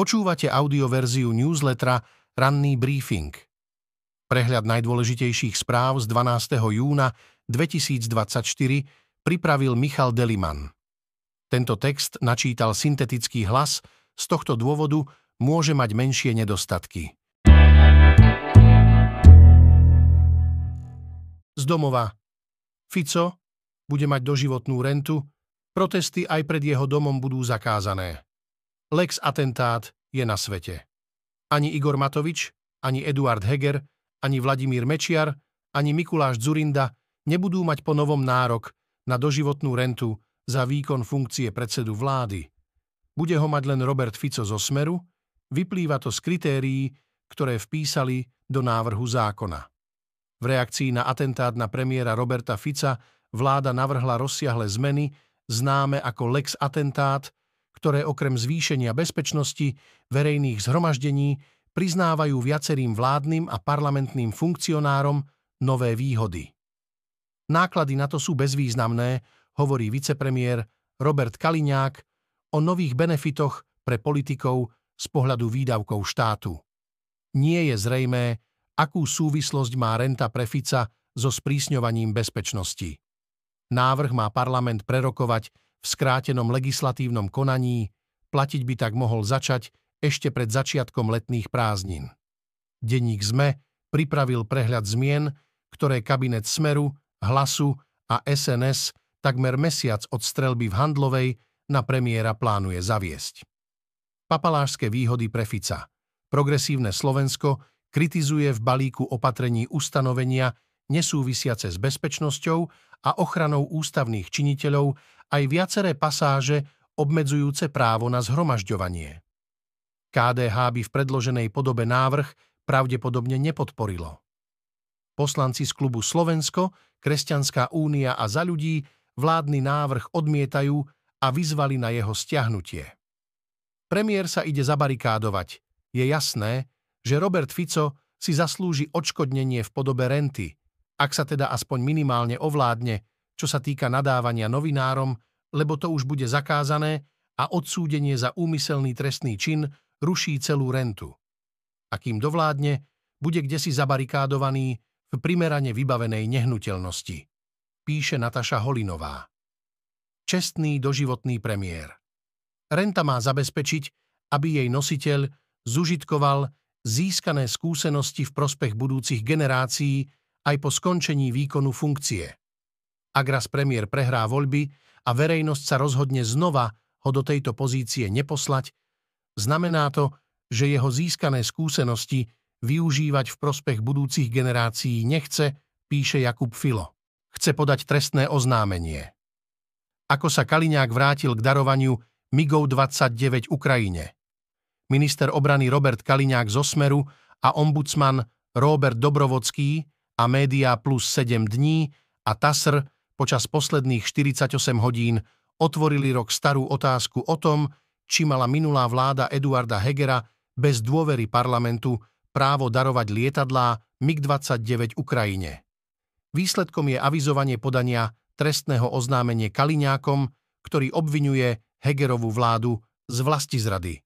Počúvate audioverziu newslettera Ranný briefing. Prehľad najdôležitejších správ z 12. júna 2024 pripravil Michal Deliman. Tento text načítal syntetický hlas, z tohto dôvodu môže mať menšie nedostatky. Z domova. Fico bude mať doživotnú rentu, protesty aj pred jeho domom budú zakázané. Lex Atentát je na svete. Ani Igor Matovič, ani Eduard Heger, ani Vladimír Mečiar, ani Mikuláš Zurinda nebudú mať po novom nárok na doživotnú rentu za výkon funkcie predsedu vlády. Bude ho mať len Robert Fico zo Smeru, vyplýva to z kritérií, ktoré vpísali do návrhu zákona. V reakcii na atentát na premiéra Roberta Fica vláda navrhla rozsiahle zmeny, známe ako Lex Atentát, ktoré okrem zvýšenia bezpečnosti verejných zhromaždení priznávajú viacerým vládnym a parlamentným funkcionárom nové výhody. Náklady na to sú bezvýznamné, hovorí vicepremiér Robert Kaliňák o nových benefitoch pre politikov z pohľadu výdavkov štátu. Nie je zrejmé, akú súvislosť má renta pre Fica so sprísňovaním bezpečnosti. Návrh má parlament prerokovať v skrátenom legislatívnom konaní, platiť by tak mohol začať ešte pred začiatkom letných prázdnin. Denník ZME pripravil prehľad zmien, ktoré kabinet Smeru, Hlasu a SNS takmer mesiac od strelby v Handlovej na premiéra plánuje zaviesť. Papalášske výhody pre Fica. Progresívne Slovensko kritizuje v balíku opatrení ustanovenia nesúvisiace s bezpečnosťou a ochranou ústavných činiteľov aj viaceré pasáže obmedzujúce právo na zhromažďovanie. KDH by v predloženej podobe návrh pravdepodobne nepodporilo. Poslanci z klubu Slovensko, Kresťanská únia a za ľudí vládny návrh odmietajú a vyzvali na jeho stiahnutie. Premiér sa ide zabarikádovať. Je jasné, že Robert Fico si zaslúži odškodnenie v podobe renty, ak sa teda aspoň minimálne ovládne čo sa týka nadávania novinárom, lebo to už bude zakázané a odsúdenie za úmyselný trestný čin ruší celú rentu. A kým dovládne, bude kde si zabarikádovaný v primerane vybavenej nehnuteľnosti, píše Nataša Holinová. Čestný doživotný premiér. Renta má zabezpečiť, aby jej nositeľ zužitkoval získané skúsenosti v prospech budúcich generácií aj po skončení výkonu funkcie – ak raz premiér prehrá voľby a verejnosť sa rozhodne znova ho do tejto pozície neposlať, znamená to, že jeho získané skúsenosti využívať v prospech budúcich generácií nechce, píše Jakub Filo. Chce podať trestné oznámenie. Ako sa Kaliňák vrátil k darovaniu MIGov 29 Ukrajine. Minister obrany Robert Kaliňák zo Smeru a ombudsman Robert Dobrovodský a Média plus 7 dní a TASR počas posledných 48 hodín otvorili rok starú otázku o tom, či mala minulá vláda Eduarda Hegera bez dôvery parlamentu právo darovať lietadlá MiG-29 Ukrajine. Výsledkom je avizovanie podania trestného oznámenie Kaliňákom, ktorý obvinuje Hegerovú vládu z zrady.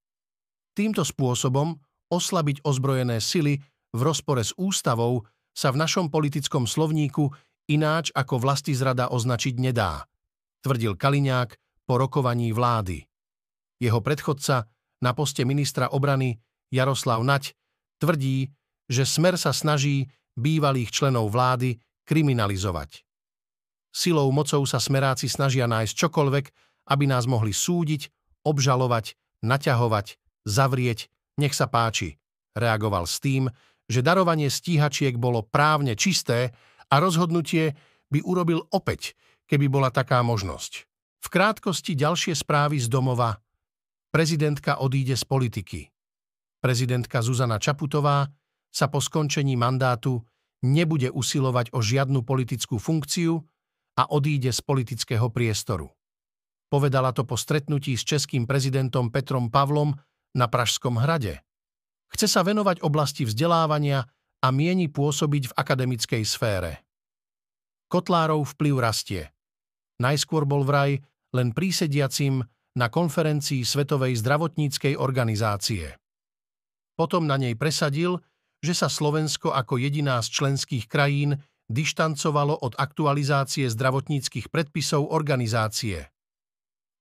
Týmto spôsobom oslabiť ozbrojené sily v rozpore s ústavou sa v našom politickom slovníku ináč ako zrada označiť nedá, tvrdil Kaliňák po rokovaní vlády. Jeho predchodca na poste ministra obrany Jaroslav Nať tvrdí, že Smer sa snaží bývalých členov vlády kriminalizovať. Silou mocou sa smeráci snažia nájsť čokoľvek, aby nás mohli súdiť, obžalovať, naťahovať, zavrieť, nech sa páči. Reagoval s tým, že darovanie stíhačiek bolo právne čisté a rozhodnutie by urobil opäť, keby bola taká možnosť. V krátkosti ďalšie správy z domova. Prezidentka odíde z politiky. Prezidentka Zuzana Čaputová sa po skončení mandátu nebude usilovať o žiadnu politickú funkciu a odíde z politického priestoru. Povedala to po stretnutí s českým prezidentom Petrom Pavlom na Pražskom hrade. Chce sa venovať oblasti vzdelávania a mieni pôsobiť v akademickej sfére. Kotlárov vplyv rastie. Najskôr bol vraj len prísediacim na konferencii Svetovej zdravotníckej organizácie. Potom na nej presadil, že sa Slovensko ako jediná z členských krajín dištancovalo od aktualizácie zdravotníckých predpisov organizácie.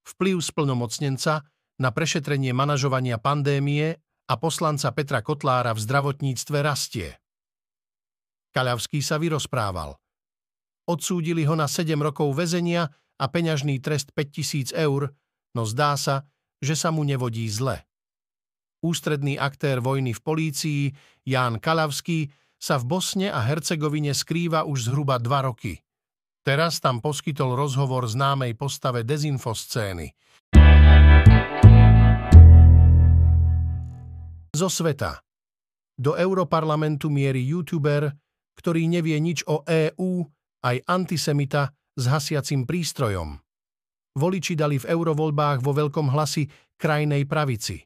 Vplyv splnomocnenca na prešetrenie manažovania pandémie a poslanca Petra Kotlára v zdravotníctve rastie. Kaľavský sa vyrozprával. Odsúdili ho na 7 rokov väzenia a peňažný trest 5000 eur, no zdá sa, že sa mu nevodí zle. Ústredný aktér vojny v polícii, Ján Kalavský, sa v Bosne a Hercegovine skrýva už zhruba dva roky. Teraz tam poskytol rozhovor známej postave dezinfoscény. Zo sveta. Do Europarlamentu mierí youtuber ktorý nevie nič o EÚ, aj antisemita s hasiacim prístrojom. Voliči dali v eurovoľbách vo veľkom hlasi krajnej pravici.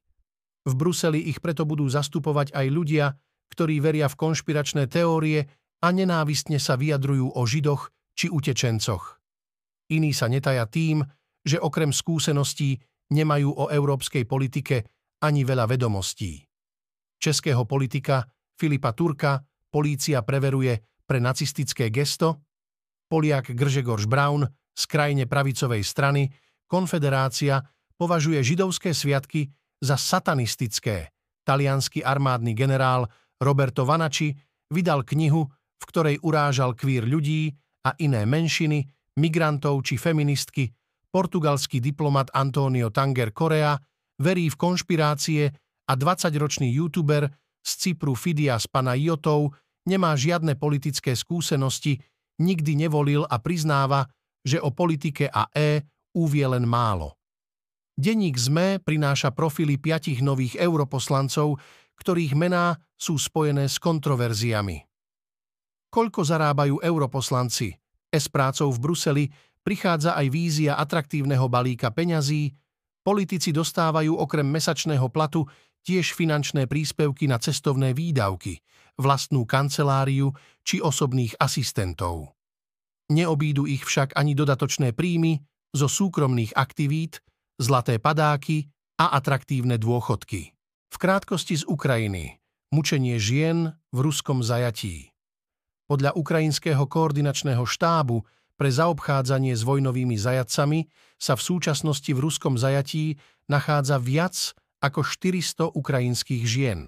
V Bruseli ich preto budú zastupovať aj ľudia, ktorí veria v konšpiračné teórie a nenávistne sa vyjadrujú o židoch či utečencoch. Iní sa netaja tým, že okrem skúseností nemajú o európskej politike ani veľa vedomostí. Českého politika Filipa Turka polícia preveruje pre nacistické gesto, Poliak Gržegorš Brown z krajine pravicovej strany Konfederácia považuje židovské sviatky za satanistické. Talianský armádny generál Roberto Vanači vydal knihu, v ktorej urážal kvír ľudí a iné menšiny, migrantov či feministky. Portugalský diplomat Antonio Tanger Korea verí v konšpirácie a 20-ročný youtuber z Cypru Fidias jotov nemá žiadne politické skúsenosti, nikdy nevolil a priznáva, že o politike a E úvie len málo. Deník ZME prináša profily piatich nových europoslancov, ktorých mená sú spojené s kontroverziami. Koľko zarábajú europoslanci? S prácou v Bruseli prichádza aj vízia atraktívneho balíka peňazí, politici dostávajú okrem mesačného platu tiež finančné príspevky na cestovné výdavky, vlastnú kanceláriu či osobných asistentov. Neobídu ich však ani dodatočné príjmy zo súkromných aktivít, zlaté padáky a atraktívne dôchodky. V krátkosti z Ukrajiny. Mučenie žien v ruskom zajatí. Podľa ukrajinského koordinačného štábu pre zaobchádzanie s vojnovými zajatcami sa v súčasnosti v ruskom zajatí nachádza viac ako 400 ukrajinských žien.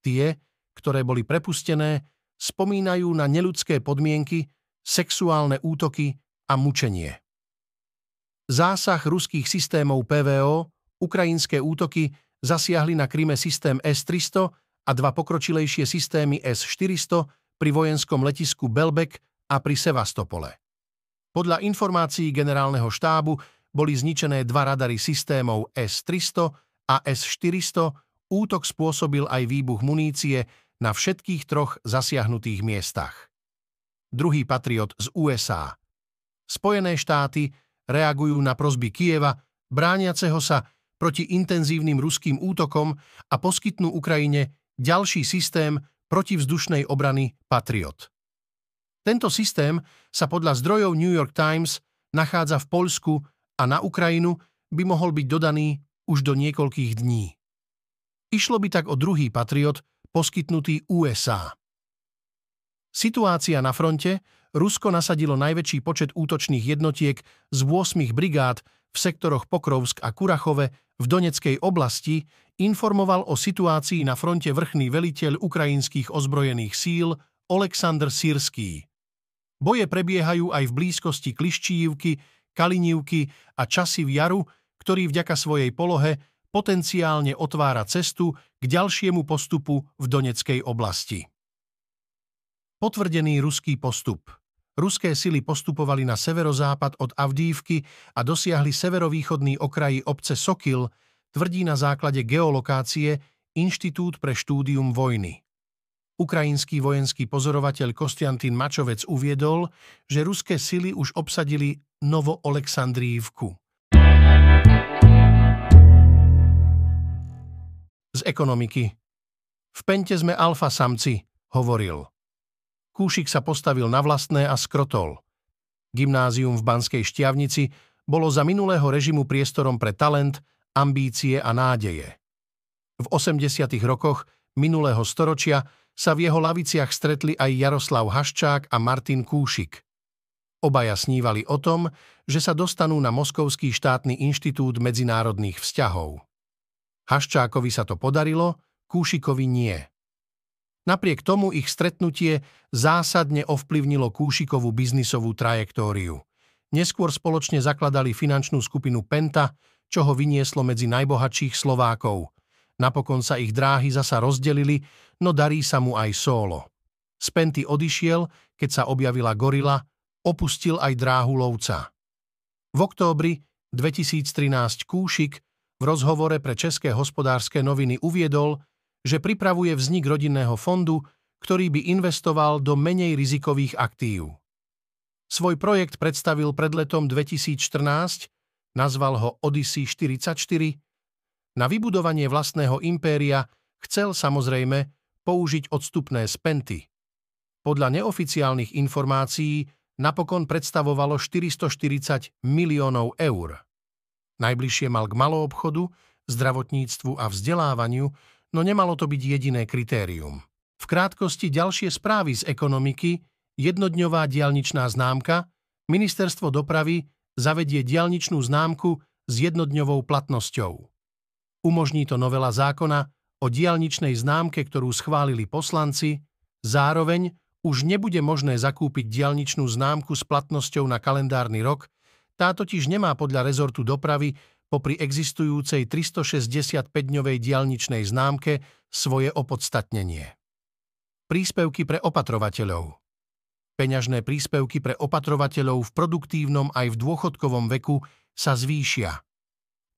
Tie, ktoré boli prepustené, spomínajú na neludské podmienky, sexuálne útoky a mučenie. Zásah ruských systémov PVO, ukrajinské útoky zasiahli na Kryme systém S-300 a dva pokročilejšie systémy S-400 pri vojenskom letisku Belbek a pri Sevastopole. Podľa informácií generálneho štábu boli zničené dva radary systémov S-300 a S-400 útok spôsobil aj výbuch munície na všetkých troch zasiahnutých miestach. Druhý patriot z USA. Spojené štáty reagujú na prozby Kieva, brániaceho sa proti intenzívnym ruským útokom a poskytnú Ukrajine ďalší systém protivzdušnej obrany Patriot. Tento systém sa podľa zdrojov New York Times nachádza v Poľsku a na Ukrajinu by mohol byť dodaný už do niekoľkých dní. Išlo by tak o druhý Patriot, poskytnutý USA. Situácia na fronte Rusko nasadilo najväčší počet útočných jednotiek z 8 brigád v sektoroch Pokrovsk a Kurachove v Doneckej oblasti, informoval o situácii na fronte vrchný veliteľ ukrajinských ozbrojených síl Oleksandr Sirský. Boje prebiehajú aj v blízkosti Kliščívky, Kalinívky a Časi v jaru, ktorý vďaka svojej polohe potenciálne otvára cestu k ďalšiemu postupu v Doneckej oblasti. Potvrdený ruský postup Ruské sily postupovali na severozápad od Avdívky a dosiahli severovýchodný okraj obce Sokil, tvrdí na základe geolokácie Inštitút pre štúdium vojny. Ukrajinský vojenský pozorovateľ Kostiantin Mačovec uviedol, že ruské sily už obsadili Novo Oleksandrívku. z ekonomiky. V pente sme alfa samci, hovoril. Kúšik sa postavil na vlastné a skrotol. Gymnázium v Banskej Štiavnici bolo za minulého režimu priestorom pre talent, ambície a nádeje. V 80. rokoch minulého storočia sa v jeho laviciach stretli aj Jaroslav Haščák a Martin Kúšik. Obaja snívali o tom, že sa dostanú na Moskovský štátny inštitút medzinárodných vzťahov. Haščákovi sa to podarilo, Kúšikovi nie. Napriek tomu ich stretnutie zásadne ovplyvnilo Kúšikovú biznisovú trajektóriu. Neskôr spoločne zakladali finančnú skupinu Penta, čo ho vynieslo medzi najbohatších Slovákov. Napokon sa ich dráhy zasa rozdelili, no darí sa mu aj solo. Z Penty odišiel, keď sa objavila gorila, opustil aj dráhu lovca. V októbri 2013 Kúšik v rozhovore pre České hospodárske noviny uviedol, že pripravuje vznik rodinného fondu, ktorý by investoval do menej rizikových aktív. Svoj projekt predstavil pred letom 2014, nazval ho Odyssey 44. Na vybudovanie vlastného impéria chcel samozrejme použiť odstupné spenty. Podľa neoficiálnych informácií napokon predstavovalo 440 miliónov eur. Najbližšie mal k maloobchodu, zdravotníctvu a vzdelávaniu, no nemalo to byť jediné kritérium. V krátkosti ďalšie správy z ekonomiky, jednodňová dialničná známka, ministerstvo dopravy zavedie dialničnú známku s jednodňovou platnosťou. Umožní to novela zákona o dialničnej známke, ktorú schválili poslanci, zároveň už nebude možné zakúpiť dialničnú známku s platnosťou na kalendárny rok tá totiž nemá podľa rezortu dopravy popri existujúcej 365-dňovej dialničnej známke svoje opodstatnenie. Príspevky pre opatrovateľov Peňažné príspevky pre opatrovateľov v produktívnom aj v dôchodkovom veku sa zvýšia.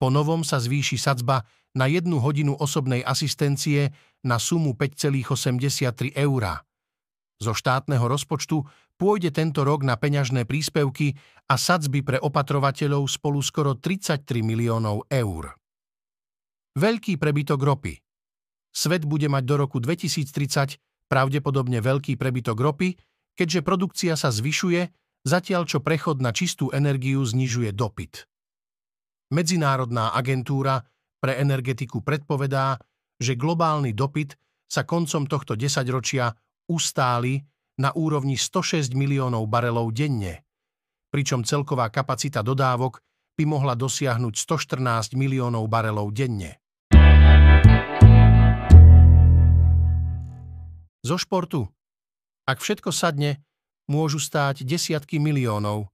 Po novom sa zvýši sadzba na jednu hodinu osobnej asistencie na sumu 5,83 eur. Zo štátneho rozpočtu pôjde tento rok na peňažné príspevky a sadzby pre opatrovateľov spolu skoro 33 miliónov eur. Veľký prebytok ropy. Svet bude mať do roku 2030 pravdepodobne veľký prebytok ropy, keďže produkcia sa zvyšuje, zatiaľ čo prechod na čistú energiu znižuje dopyt. Medzinárodná agentúra pre energetiku predpovedá, že globálny dopyt sa koncom tohto desaťročia ustáli na úrovni 106 miliónov barelov denne, pričom celková kapacita dodávok by mohla dosiahnuť 114 miliónov barelov denne. Zo športu. Ak všetko sadne, môžu stáť desiatky miliónov.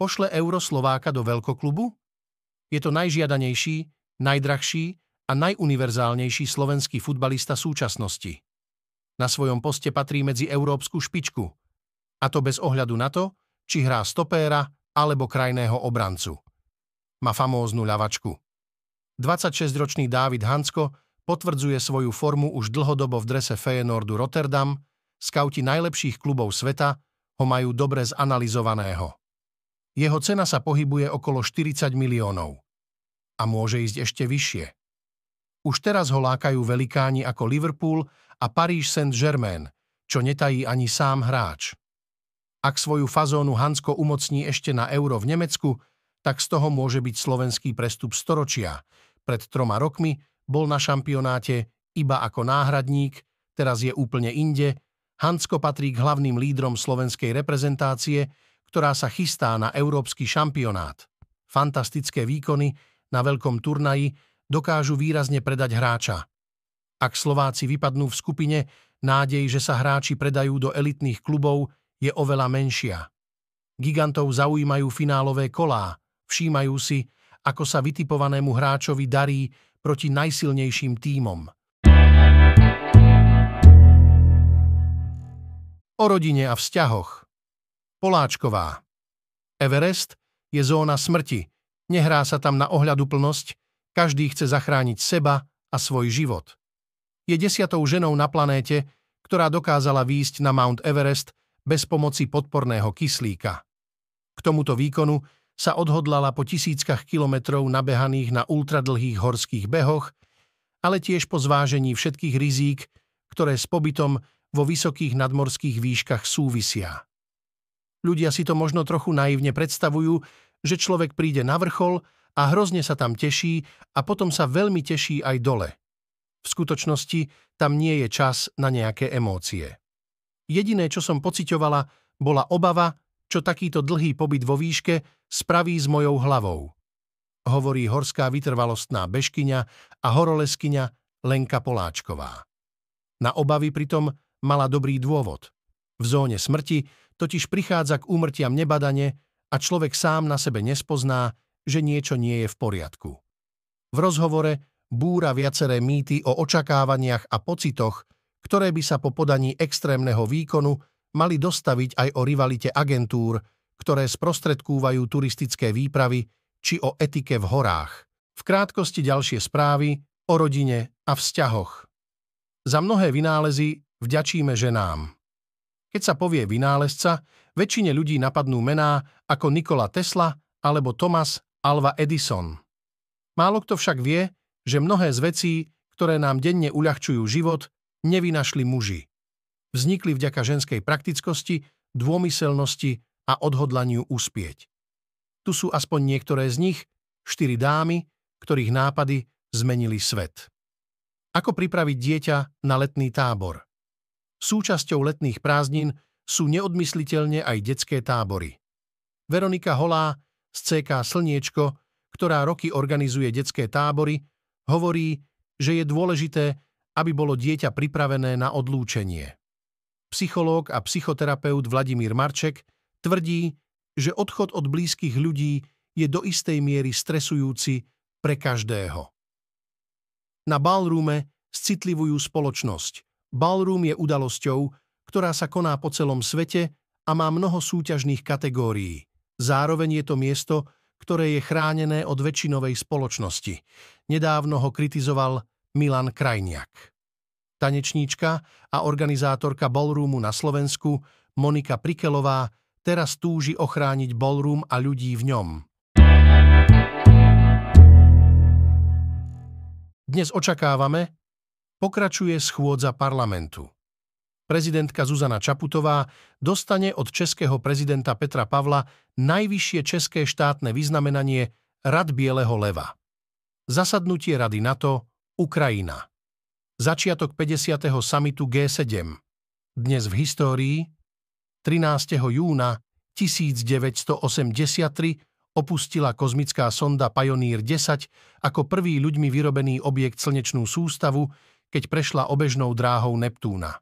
Pošle euro Slováka do veľkoklubu? Je to najžiadanejší, najdrahší a najuniverzálnejší slovenský futbalista súčasnosti. Na svojom poste patrí medzi európsku špičku. A to bez ohľadu na to, či hrá stopéra alebo krajného obrancu. Má famóznu ľavačku. 26-ročný Dávid Hansko potvrdzuje svoju formu už dlhodobo v drese Feyenoordu Rotterdam, skauti najlepších klubov sveta ho majú dobre zanalizovaného. Jeho cena sa pohybuje okolo 40 miliónov. A môže ísť ešte vyššie. Už teraz ho lákajú velikáni ako Liverpool a Paríž Saint-Germain, čo netají ani sám hráč. Ak svoju fazónu Hansko umocní ešte na euro v Nemecku, tak z toho môže byť slovenský prestup storočia. Pred troma rokmi bol na šampionáte iba ako náhradník, teraz je úplne inde. Hansko patrí k hlavným lídrom slovenskej reprezentácie, ktorá sa chystá na európsky šampionát. Fantastické výkony na veľkom turnaji dokážu výrazne predať hráča – ak Slováci vypadnú v skupine, nádej, že sa hráči predajú do elitných klubov, je oveľa menšia. Gigantov zaujímajú finálové kolá, všímajú si, ako sa vytipovanému hráčovi darí proti najsilnejším tímom. O rodine a vzťahoch Poláčková Everest je zóna smrti, nehrá sa tam na ohľadu plnosť, každý chce zachrániť seba a svoj život je desiatou ženou na planéte, ktorá dokázala výjsť na Mount Everest bez pomoci podporného kyslíka. K tomuto výkonu sa odhodlala po tisíckach kilometrov nabehaných na ultradlhých horských behoch, ale tiež po zvážení všetkých rizík, ktoré s pobytom vo vysokých nadmorských výškach súvisia. Ľudia si to možno trochu naivne predstavujú, že človek príde na vrchol a hrozne sa tam teší a potom sa veľmi teší aj dole – v skutočnosti tam nie je čas na nejaké emócie. Jediné, čo som pociťovala, bola obava, čo takýto dlhý pobyt vo výške spraví s mojou hlavou. Hovorí horská vytrvalostná bežkyňa a horoleskyňa Lenka Poláčková. Na obavy pritom mala dobrý dôvod. V zóne smrti totiž prichádza k úmrtiam nebadane a človek sám na sebe nespozná, že niečo nie je v poriadku. V rozhovore búra viaceré mýty o očakávaniach a pocitoch, ktoré by sa po podaní extrémneho výkonu mali dostaviť aj o rivalite agentúr, ktoré sprostredkúvajú turistické výpravy či o etike v horách. V krátkosti ďalšie správy o rodine a vzťahoch. Za mnohé vynálezy vďačíme ženám. Keď sa povie vynálezca, väčšine ľudí napadnú mená ako Nikola Tesla alebo Thomas Alva Edison. Málo kto však vie, že mnohé z vecí, ktoré nám denne uľahčujú život, nevynašli muži. Vznikli vďaka ženskej praktickosti, dômyselnosti a odhodlaniu uspieť. Tu sú aspoň niektoré z nich, štyri dámy, ktorých nápady zmenili svet. Ako pripraviť dieťa na letný tábor? Súčasťou letných prázdnin sú neodmysliteľne aj detské tábory. Veronika Holá z CK Slniečko, ktorá roky organizuje detské tábory, hovorí, že je dôležité, aby bolo dieťa pripravené na odlúčenie. Psychológ a psychoterapeut Vladimír Marček tvrdí, že odchod od blízkych ľudí je do istej miery stresujúci pre každého. Na ballroome scitlivujú spoločnosť. Ballroom je udalosťou, ktorá sa koná po celom svete a má mnoho súťažných kategórií. Zároveň je to miesto, ktoré je chránené od väčšinovej spoločnosti. Nedávno ho kritizoval Milan Krajniak. Tanečníčka a organizátorka ballroomu na Slovensku Monika Prikelová teraz túži ochrániť ballroom a ľudí v ňom. Dnes očakávame, pokračuje schôdza parlamentu prezidentka Zuzana Čaputová dostane od českého prezidenta Petra Pavla najvyššie české štátne vyznamenanie Rad Bieleho leva. Zasadnutie Rady NATO Ukrajina. Začiatok 50. samitu G7. Dnes v histórii 13. júna 1983 opustila kozmická sonda Pioneer 10 ako prvý ľuďmi vyrobený objekt slnečnú sústavu, keď prešla obežnou dráhou Neptúna.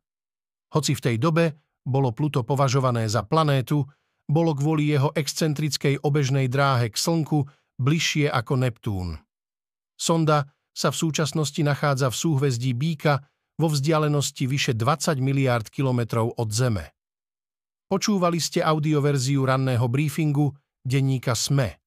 Hoci v tej dobe bolo Pluto považované za planétu, bolo kvôli jeho excentrickej obežnej dráhe k Slnku bližšie ako Neptún. Sonda sa v súčasnosti nachádza v súhvezdí Bíka vo vzdialenosti vyše 20 miliárd kilometrov od Zeme. Počúvali ste audioverziu ranného briefingu denníka SME.